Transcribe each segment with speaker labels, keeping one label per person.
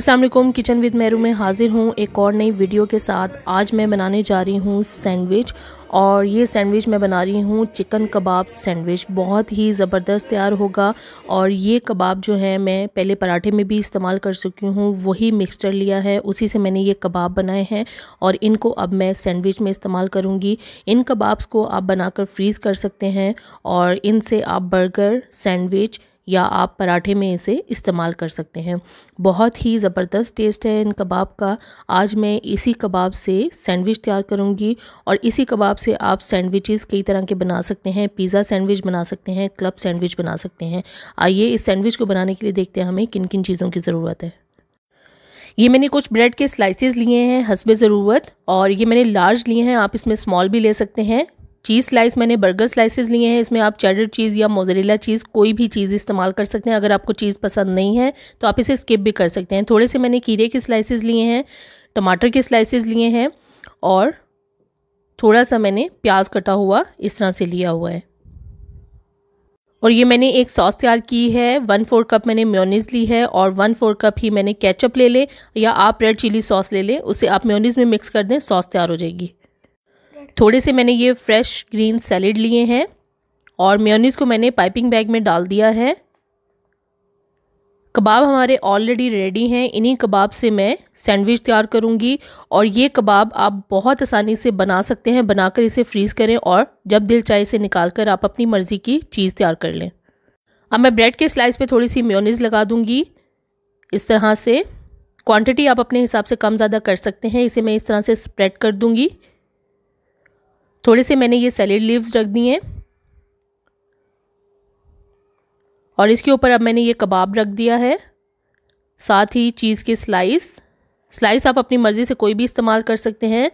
Speaker 1: Aslam kitchen with मेरू में हाज़िर हूँ एक और नई वीडियो के साथ आज मैं बनाने जा रही हूँ सैंडविच और ये सैंडविच मैं बना रही हूँ चिकन कबाब सैंडविच बहुत ही ज़बरदस्त तैयार होगा और ये कबाब जो है मैं पहले पराठे में भी इस्तेमाल कर चुकी हूँ वही मिक्सचर लिया है उसी से मैंने ये कबाब बनाए हैं और इनको अब मैं सैंडविच में इस्तेमाल करूँगी इन कबाब्स को आप बनाकर फ्रीज़ कर सकते हैं और इनसे आप बर्गर सैंडविच या आप पराठे में इसे इस्तेमाल कर सकते हैं बहुत ही ज़बरदस्त टेस्ट है इन कबाब का आज मैं इसी कबाब से सैंडविच तैयार करूँगी और इसी कबाब से आप सैंडविचेस कई तरह के बना सकते हैं पिज़्ज़ा सैंडविच बना सकते हैं क्लब सैंडविच बना सकते हैं आइए इस सैंडविच को बनाने के लिए देखते हैं हमें किन किन चीज़ों की ज़रूरत है ये मैंने कुछ ब्रेड के स्लाइसेस लिए हैं हंसबे ज़रूरत और ये मैंने लार्ज लिए हैं आप इसमें स्मॉल भी ले सकते हैं चीज़ स्लाइस मैंने बर्गर स्लाइसेस लिए हैं इसमें आप चेडर चीज़ या मोजरेला चीज़ कोई भी चीज़ इस्तेमाल कर सकते हैं अगर आपको चीज़ पसंद नहीं है तो आप इसे स्किप भी कर सकते हैं थोड़े से मैंने कीड़े के स्लाइसेस लिए हैं टमाटर के स्लाइसेस लिए हैं और थोड़ा सा मैंने प्याज कटा हुआ इस तरह से लिया हुआ है और ये मैंने एक सॉस तैयार की है वन फोर कप मैंने म्योनीस ली है और वन फोर कप ही मैंने केचप ले लें या आप रेड चिली सॉस ले लें उसे आप म्योनीस में मिक्स कर दें सॉस तैयार हो जाएगी थोड़े से मैंने ये फ्रेश ग्रीन सैलड लिए हैं और मेयोनीज़ को मैंने पाइपिंग बैग में डाल दिया है कबाब हमारे ऑलरेडी रेडी हैं इन्हीं कबाब से मैं सैंडविच तैयार करूंगी और ये कबाब आप बहुत आसानी से बना सकते हैं बनाकर इसे फ्रीज़ करें और जब दिल चाहे इसे निकाल कर आप अपनी मर्ज़ी की चीज़ तैयार कर लें अब मैं ब्रेड के स्लाइस पे थोड़ी सी म्योनीस लगा दूंगी इस तरह से क्वांटिटी आप अपने हिसाब से कम ज़्यादा कर सकते हैं इसे मैं इस तरह से स्प्रेड कर दूँगी थोड़े से मैंने ये सैलेड लीव्स रख दिए हैं और इसके ऊपर अब मैंने ये कबाब रख दिया है साथ ही चीज़ के स्लाइस स्लाइस आप अपनी मर्ज़ी से कोई भी इस्तेमाल कर सकते हैं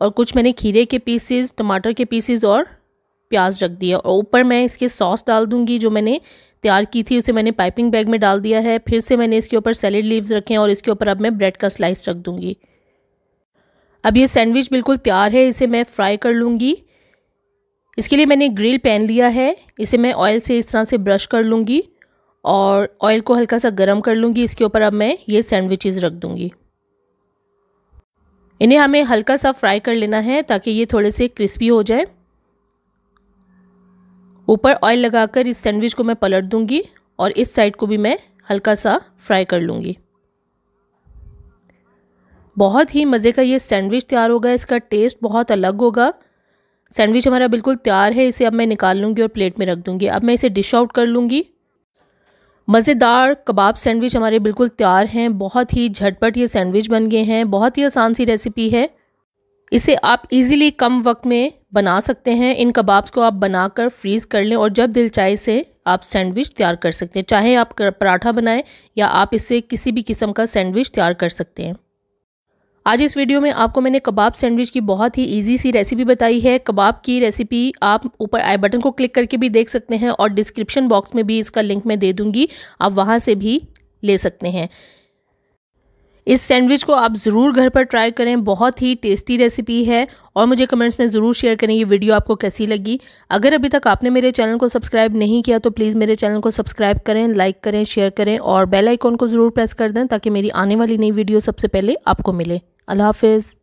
Speaker 1: और कुछ मैंने खीरे के पीसेस टमाटर के पीसेस और प्याज रख दिया और ऊपर मैं इसके सॉस डाल दूंगी जो मैंने तैयार की थी उसे मैंने पाइपिंग बैग में डाल दिया है फिर से मैंने इसके ऊपर सैलेड लीव्स रखे हैं और इसके ऊपर अब मैं ब्रेड का स्लाइस रख दूँगी अब ये सैंडविच बिल्कुल तैयार है इसे मैं फ्राई कर लूँगी इसके लिए मैंने ग्रिल पैन लिया है इसे मैं ऑयल से इस तरह से ब्रश कर लूँगी और ऑयल को हल्का सा गर्म कर लूँगी इसके ऊपर अब मैं ये सैंडविचेस रख दूँगी इन्हें हमें हल्का सा फ्राई कर लेना है ताकि ये थोड़े से क्रिस्पी हो जाए ऊपर ऑयल लगाकर इस सैंडविच को मैं पलट दूँगी और इस साइड को भी मैं हल्का सा फ्राई कर लूँगी बहुत ही मज़े का ये सैंडविच तैयार होगा इसका टेस्ट बहुत अलग होगा सैंडविच हमारा बिल्कुल तैयार है इसे अब मैं निकाल लूँगी और प्लेट में रख दूँगी अब मैं इसे डिश आउट कर लूँगी मज़ेदार कबाब सैंडविच हमारे बिल्कुल तैयार हैं बहुत ही झटपट ये सैंडविच बन गए हैं बहुत ही आसान सी रेसिपी है इसे आप इजीली कम वक्त में बना सकते हैं इन कबाब्स को आप बनाकर फ्रीज़ कर लें और जब दिल चाहे से आप सैंडविच तैयार कर सकते हैं चाहे आप पराठा बनाएं या आप इससे किसी भी किस्म का सैंडविच तैयार कर सकते हैं आज इस वीडियो में आपको मैंने कबाब सैंडविच की बहुत ही ईजी सी रेसिपी बताई है कबाब की रेसिपी आप ऊपर आई बटन को क्लिक करके भी देख सकते हैं और डिस्क्रिप्शन बॉक्स में भी इसका लिंक मैं दे दूंगी आप वहाँ से भी ले सकते हैं इस सैंडविच को आप ज़रूर घर पर ट्राई करें बहुत ही टेस्टी रेसिपी है और मुझे कमेंट्स में ज़रूर शेयर करें ये वीडियो आपको कैसी लगी अगर अभी तक आपने मेरे चैनल को सब्सक्राइब नहीं किया तो प्लीज़ मेरे चैनल को सब्सक्राइब करें लाइक करें शेयर करें और बेल आइकॉन को ज़रूर प्रेस कर दें ताकि मेरी आने वाली नई वीडियो सबसे पहले आपको मिले अल्लाह हाफिज़